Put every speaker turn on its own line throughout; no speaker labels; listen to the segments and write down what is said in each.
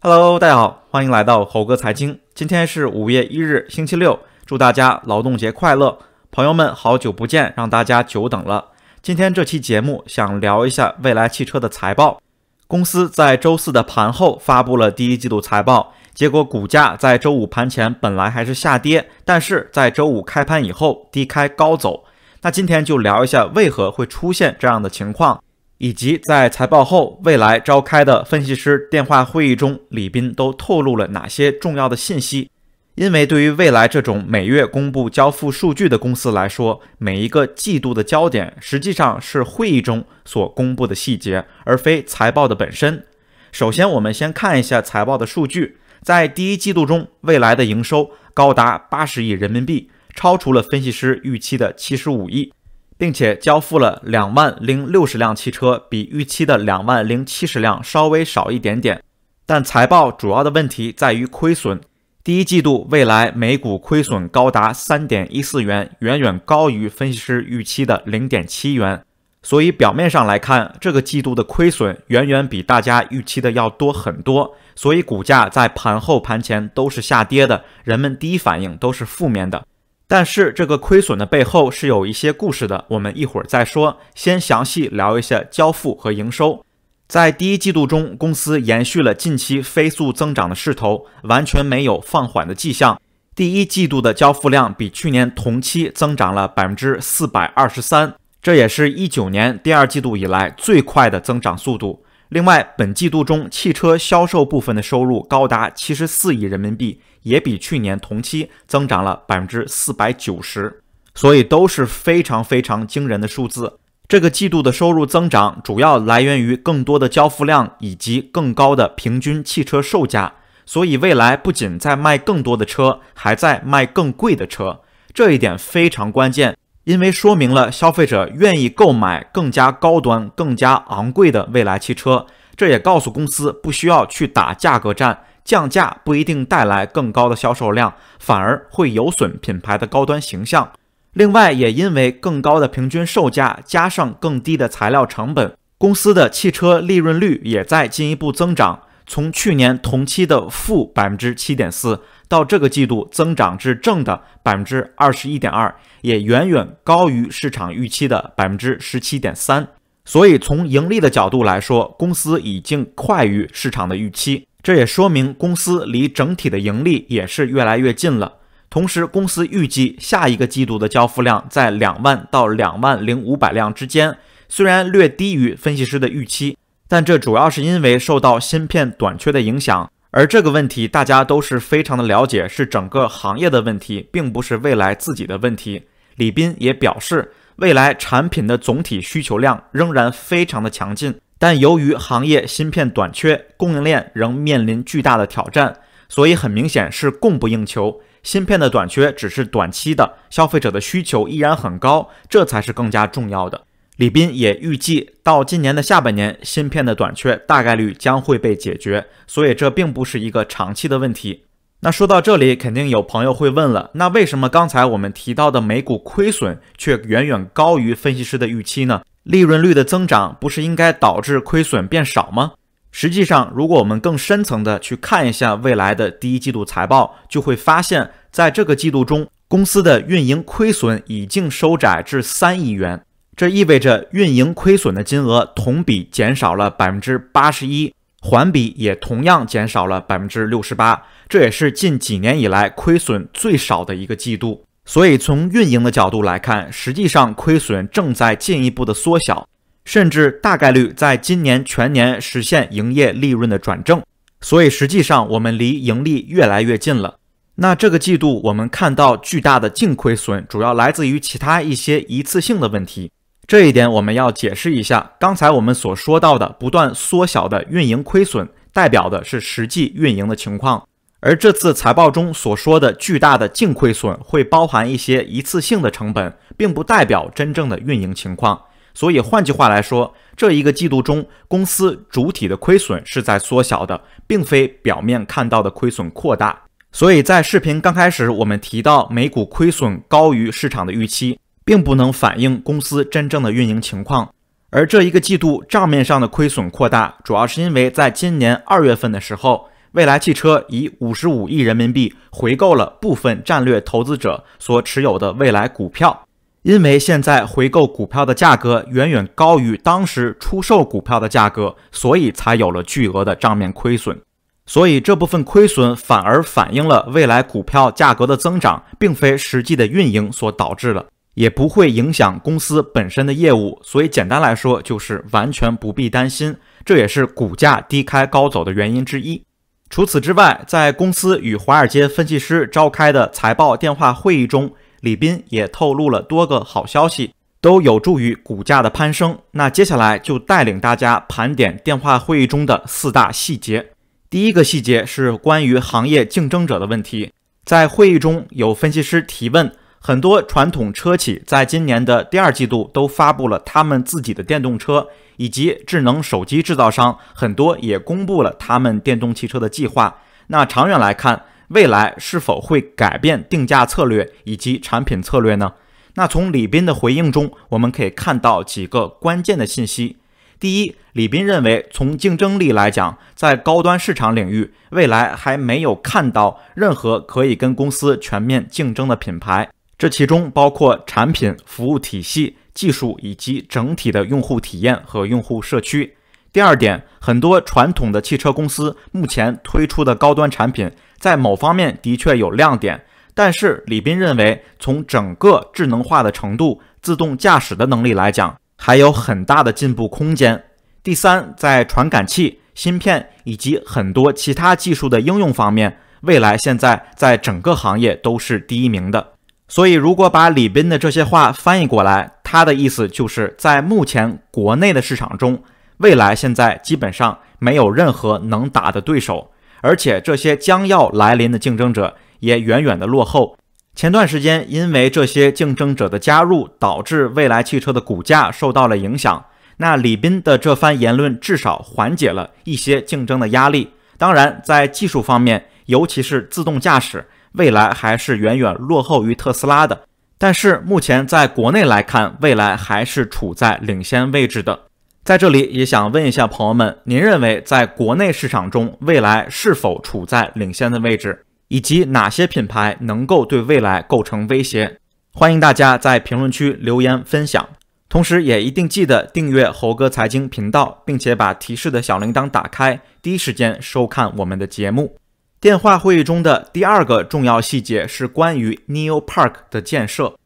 Hello，大家好，欢迎来到猴哥财经。今天是五月一日，星期六，祝大家劳动节快乐。朋友们，好久不见，让大家久等了。今天这期节目想聊一下未来汽车的财报。公司在周四的盘后发布了第一季度财报，结果股价在周五盘前本来还是下跌，但是在周五开盘以后低开高走。那今天就聊一下为何会出现这样的情况。以及在财报后未来召开的分析师电话会议中，李斌都透露了哪些重要的信息？因为对于未来这种每月公布交付数据的公司来说，每一个季度的焦点实际上是会议中所公布的细节，而非财报的本身。首先，我们先看一下财报的数据。在第一季度中，未来的营收高达八十亿人民币，超出了分析师预期的七十五亿。并且交付了两万零六十辆汽车，比预期的两万零七十辆稍微少一点点。但财报主要的问题在于亏损，第一季度未来每股亏损高达三点一四元，远远高于分析师预期的零点七元。所以表面上来看，这个季度的亏损远远比大家预期的要多很多。所以股价在盘后盘前都是下跌的，人们第一反应都是负面的。但是这个亏损的背后是有一些故事的，我们一会儿再说。先详细聊一下交付和营收。在第一季度中，公司延续了近期飞速增长的势头，完全没有放缓的迹象。第一季度的交付量比去年同期增长了百分之四百二十三，这也是一九年第二季度以来最快的增长速度。另外，本季度中汽车销售部分的收入高达七十四亿人民币，也比去年同期增长了百分之四百九十，所以都是非常非常惊人的数字。这个季度的收入增长主要来源于更多的交付量以及更高的平均汽车售价，所以未来不仅在卖更多的车，还在卖更贵的车，这一点非常关键。因为说明了消费者愿意购买更加高端、更加昂贵的未来汽车，这也告诉公司不需要去打价格战，降价不一定带来更高的销售量，反而会有损品牌的高端形象。另外，也因为更高的平均售价加上更低的材料成本，公司的汽车利润率也在进一步增长，从去年同期的负百分之七点四。到这个季度增长至正的百分之二十一点二，也远远高于市场预期的百分之十七点三。所以从盈利的角度来说，公司已经快于市场的预期，这也说明公司离整体的盈利也是越来越近了。同时，公司预计下一个季度的交付量在两万到两万零五百辆之间，虽然略低于分析师的预期，但这主要是因为受到芯片短缺的影响。而这个问题大家都是非常的了解，是整个行业的问题，并不是未来自己的问题。李斌也表示，未来产品的总体需求量仍然非常的强劲，但由于行业芯片短缺，供应链仍面临巨大的挑战，所以很明显是供不应求。芯片的短缺只是短期的，消费者的需求依然很高，这才是更加重要的。李斌也预计到今年的下半年，芯片的短缺大概率将会被解决，所以这并不是一个长期的问题。那说到这里，肯定有朋友会问了，那为什么刚才我们提到的每股亏损却远远高于分析师的预期呢？利润率的增长不是应该导致亏损变少吗？实际上，如果我们更深层的去看一下未来的第一季度财报，就会发现，在这个季度中，公司的运营亏损已经收窄至三亿元。这意味着运营亏损的金额同比减少了百分之八十一，环比也同样减少了百分之六十八，这也是近几年以来亏损最少的一个季度。所以从运营的角度来看，实际上亏损正在进一步的缩小，甚至大概率在今年全年实现营业利润的转正。所以实际上我们离盈利越来越近了。那这个季度我们看到巨大的净亏损，主要来自于其他一些一次性的问题。这一点我们要解释一下，刚才我们所说到的不断缩小的运营亏损，代表的是实际运营的情况，而这次财报中所说的巨大的净亏损会包含一些一次性的成本，并不代表真正的运营情况。所以换句话来说，这一个季度中公司主体的亏损是在缩小的，并非表面看到的亏损扩大。所以在视频刚开始我们提到，每股亏损高于市场的预期。并不能反映公司真正的运营情况，而这一个季度账面上的亏损扩大，主要是因为在今年二月份的时候，未来汽车以五十五亿人民币回购了部分战略投资者所持有的未来股票，因为现在回购股票的价格远远高于当时出售股票的价格，所以才有了巨额的账面亏损。所以这部分亏损反而反映了未来股票价格的增长，并非实际的运营所导致的。也不会影响公司本身的业务，所以简单来说就是完全不必担心，这也是股价低开高走的原因之一。除此之外，在公司与华尔街分析师召开的财报电话会议中，李斌也透露了多个好消息，都有助于股价的攀升。那接下来就带领大家盘点电话会议中的四大细节。第一个细节是关于行业竞争者的问题，在会议中有分析师提问。很多传统车企在今年的第二季度都发布了他们自己的电动车，以及智能手机制造商很多也公布了他们电动汽车的计划。那长远来看，未来是否会改变定价策略以及产品策略呢？那从李斌的回应中，我们可以看到几个关键的信息。第一，李斌认为从竞争力来讲，在高端市场领域，未来还没有看到任何可以跟公司全面竞争的品牌。这其中包括产品服务体系、技术以及整体的用户体验和用户社区。第二点，很多传统的汽车公司目前推出的高端产品，在某方面的确有亮点，但是李斌认为，从整个智能化的程度、自动驾驶的能力来讲，还有很大的进步空间。第三，在传感器、芯片以及很多其他技术的应用方面，未来现在在整个行业都是第一名的。所以，如果把李斌的这些话翻译过来，他的意思就是在目前国内的市场中，未来现在基本上没有任何能打的对手，而且这些将要来临的竞争者也远远的落后。前段时间，因为这些竞争者的加入，导致未来汽车的股价受到了影响。那李斌的这番言论，至少缓解了一些竞争的压力。当然，在技术方面，尤其是自动驾驶。未来还是远远落后于特斯拉的，但是目前在国内来看，蔚来还是处在领先位置的。在这里也想问一下朋友们，您认为在国内市场中，蔚来是否处在领先的位置，以及哪些品牌能够对未来构成威胁？欢迎大家在评论区留言分享，同时也一定记得订阅猴哥财经频道，并且把提示的小铃铛打开，第一时间收看我们的节目。电话会议中的第二个重要细节是关于 Neopark 的建设。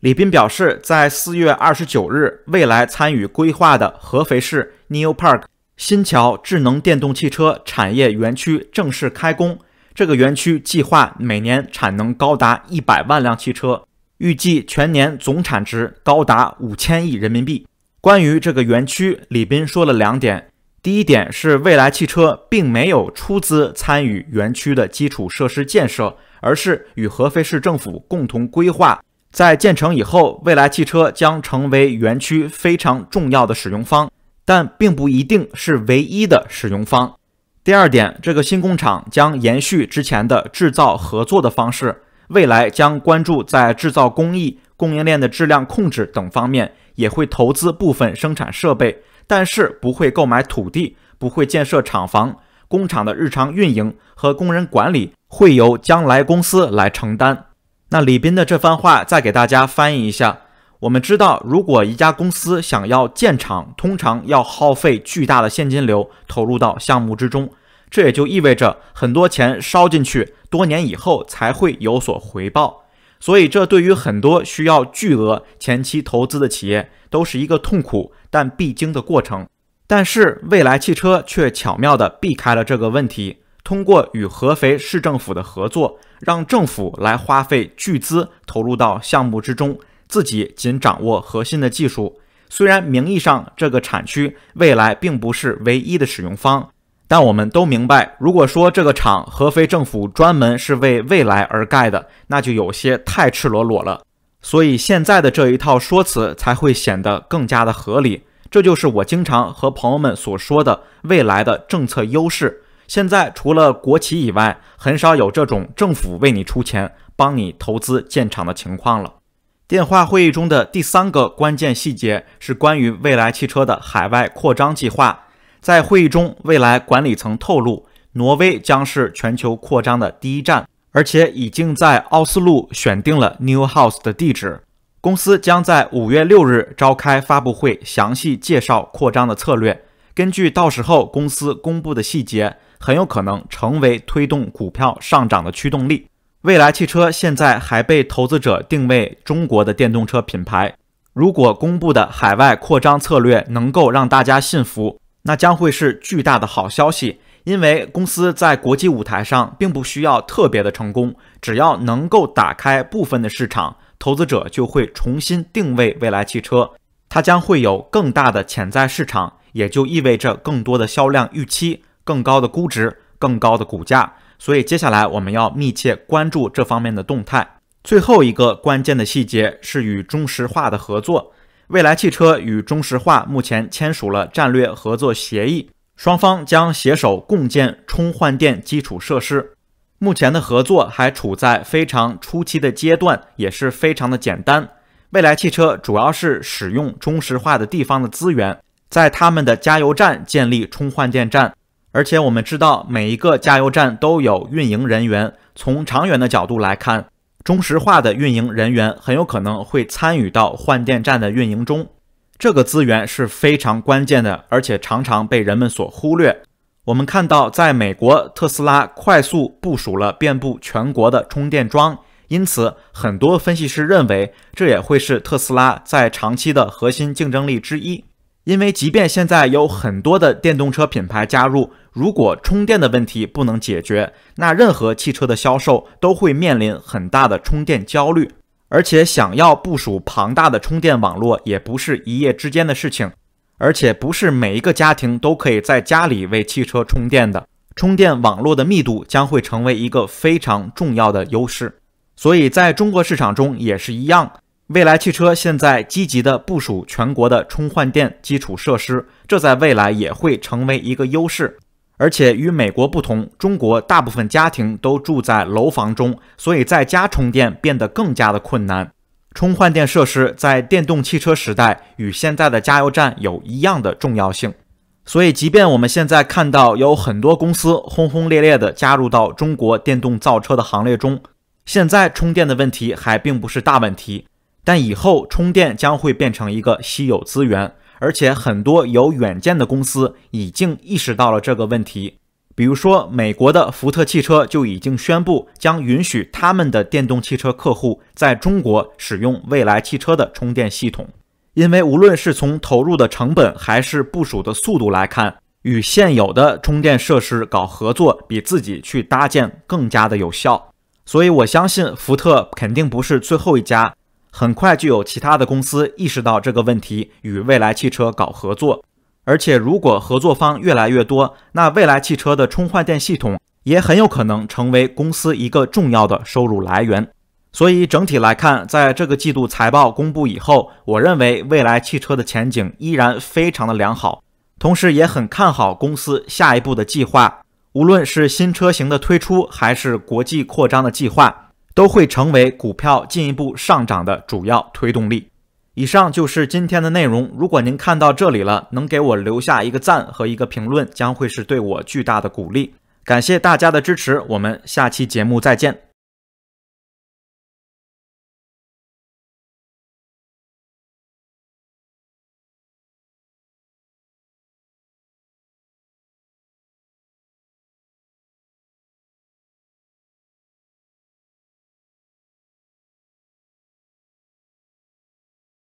李斌表示，在四月二十九日，未来参与规划的合肥市 Neopark 新桥智能电动汽车产业园区正式开工。这个园区计划每年产能高达一百万辆汽车，预计全年总产值高达五千亿人民币。关于这个园区，李斌说了两点。第一点是，未来汽车并没有出资参与园区的基础设施建设，而是与合肥市政府共同规划。在建成以后，未来汽车将成为园区非常重要的使用方，但并不一定是唯一的使用方。第二点，这个新工厂将延续之前的制造合作的方式，未来将关注在制造工艺、供应链的质量控制等方面，也会投资部分生产设备。但是不会购买土地，不会建设厂房，工厂的日常运营和工人管理会由将来公司来承担。那李斌的这番话再给大家翻译一下：我们知道，如果一家公司想要建厂，通常要耗费巨大的现金流投入到项目之中，这也就意味着很多钱烧进去，多年以后才会有所回报。所以，这对于很多需要巨额前期投资的企业都是一个痛苦但必经的过程。但是，蔚来汽车却巧妙地避开了这个问题，通过与合肥市政府的合作，让政府来花费巨资投入到项目之中，自己仅掌握核心的技术。虽然名义上这个产区未来并不是唯一的使用方。但我们都明白，如果说这个厂合肥政府专门是为未来而盖的，那就有些太赤裸裸了。所以现在的这一套说辞才会显得更加的合理。这就是我经常和朋友们所说的未来的政策优势。现在除了国企以外，很少有这种政府为你出钱帮你投资建厂的情况了。电话会议中的第三个关键细节是关于未来汽车的海外扩张计划。在会议中，未来管理层透露，挪威将是全球扩张的第一站，而且已经在奥斯陆选定了 Newhouse 的地址。公司将在五月六日召开发布会，详细介绍扩张的策略。根据到时候公司公布的细节，很有可能成为推动股票上涨的驱动力。未来汽车现在还被投资者定位中国的电动车品牌，如果公布的海外扩张策略能够让大家信服。那将会是巨大的好消息，因为公司在国际舞台上并不需要特别的成功，只要能够打开部分的市场，投资者就会重新定位未来汽车，它将会有更大的潜在市场，也就意味着更多的销量预期、更高的估值、更高的股价。所以接下来我们要密切关注这方面的动态。最后一个关键的细节是与中石化的合作。未来汽车与中石化目前签署了战略合作协议，双方将携手共建充换电基础设施。目前的合作还处在非常初期的阶段，也是非常的简单。未来汽车主要是使用中石化的地方的资源，在他们的加油站建立充换电站。而且我们知道，每一个加油站都有运营人员。从长远的角度来看。中石化的运营人员很有可能会参与到换电站的运营中，这个资源是非常关键的，而且常常被人们所忽略。我们看到，在美国，特斯拉快速部署了遍布全国的充电桩，因此很多分析师认为，这也会是特斯拉在长期的核心竞争力之一。因为即便现在有很多的电动车品牌加入，如果充电的问题不能解决，那任何汽车的销售都会面临很大的充电焦虑。而且，想要部署庞大的充电网络也不是一夜之间的事情，而且不是每一个家庭都可以在家里为汽车充电的。充电网络的密度将会成为一个非常重要的优势，所以在中国市场中也是一样。未来汽车现在积极的部署全国的充换电基础设施，这在未来也会成为一个优势。而且与美国不同，中国大部分家庭都住在楼房中，所以在家充电变得更加的困难。充换电设施在电动汽车时代与现在的加油站有一样的重要性。所以，即便我们现在看到有很多公司轰轰烈烈的加入到中国电动造车的行列中，现在充电的问题还并不是大问题。但以后充电将会变成一个稀有资源，而且很多有远见的公司已经意识到了这个问题。比如说，美国的福特汽车就已经宣布将允许他们的电动汽车客户在中国使用未来汽车的充电系统，因为无论是从投入的成本还是部署的速度来看，与现有的充电设施搞合作比自己去搭建更加的有效。所以我相信，福特肯定不是最后一家。很快就有其他的公司意识到这个问题，与蔚来汽车搞合作。而且，如果合作方越来越多，那蔚来汽车的充换电系统也很有可能成为公司一个重要的收入来源。所以，整体来看，在这个季度财报公布以后，我认为未来汽车的前景依然非常的良好。同时，也很看好公司下一步的计划，无论是新车型的推出，还是国际扩张的计划。都会成为股票进一步上涨的主要推动力。以上就是今天的内容。如果您看到这里了，能给我留下一个赞和一个评论，将会是对我巨大的鼓励。感谢大家的支持，我们下期节目再见。